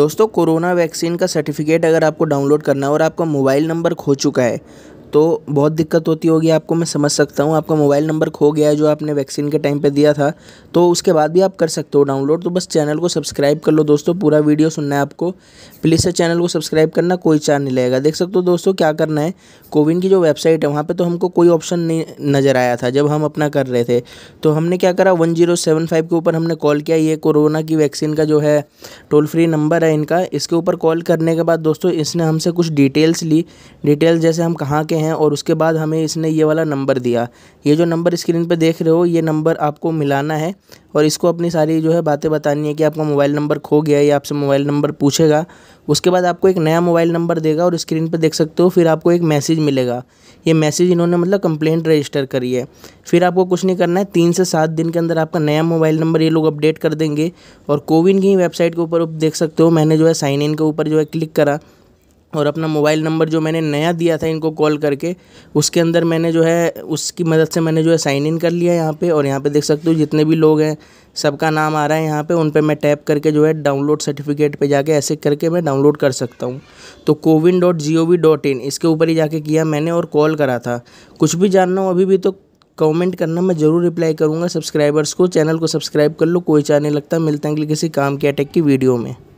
दोस्तों corona vaccine का certificate अगर आपको डाउनलोड करना है और आपका मोबाइल नंबर खो चुका है तो बहुत दिक्कत होती होगी आपको मैं समझ सकता हूँ आपका मोबाइल नंबर खो गया है जो आपने वैक्सीन के टाइम पे दिया था तो उसके बाद भी आप कर सकते हो डाउनलोड तो बस चैनल को सब्सक्राइब कर लो दोस्तों पूरा वीडियो सुनना है आपको प्लीज़ से चैनल को सब्सक्राइब करना कोई चार्ज नहीं लगेगा देख सकते हो दोस्तों क्या करना है कोविन की जो वेबसाइट है वहाँ पर तो हमको कोई ऑप्शन नहीं नज़र आया था जब हम अपना कर रहे थे तो हमने क्या करा वन के ऊपर हमने कॉल किया ये कोरोना की वैक्सीन का जो है टोल फ्री नंबर है इनका इसके ऊपर कॉल करने के बाद दोस्तों इसने हमसे कुछ डिटेल्स ली डिटेल्स जैसे हम कहाँ के हैं और उसके बाद हमें इसने ये वाला नंबर दिया ये जो नंबर स्क्रीन पे देख रहे हो ये नंबर आपको मिलाना है और इसको अपनी सारी जो है बातें बतानी है कि आपका मोबाइल नंबर खो गया या आपसे मोबाइल नंबर पूछेगा उसके बाद आपको एक नया मोबाइल नंबर देगा और स्क्रीन पर देख सकते हो फिर आपको एक मैसेज मिलेगा ये मैसेज इन्होंने मतलब कंप्लेंट रजिस्टर करी है फिर आपको कुछ नहीं करना है तीन से सात दिन के अंदर आपका नया मोबाइल नंबर ये लोग अपडेट कर देंगे और कोविन की वेबसाइट के ऊपर देख सकते हो मैंने जो है साइन इन के ऊपर जो है क्लिक करा और अपना मोबाइल नंबर जो मैंने नया दिया था इनको कॉल करके उसके अंदर मैंने जो है उसकी मदद से मैंने जो है साइन इन कर लिया यहाँ पे और यहाँ पे देख सकते हो जितने भी लोग हैं सबका नाम आ रहा है यहाँ पे उन पे मैं टैप करके जो है डाउनलोड सर्टिफिकेट पे जाके ऐसे करके मैं डाउनलोड कर सकता हूँ तो CoWIN dot G O V dot in इसके ऊपर ही जाके किया मैंने और कॉल करा था कुछ भी जानना हो अभी भी तो कमेंट करना मैं ज़रूर रिप्लाई करूँगा सब्सक्राइबर्स को चैनल को सब्सक्राइब कर लो कोई चाहने लगता मिलता है किसी काम के अटैक की वीडियो में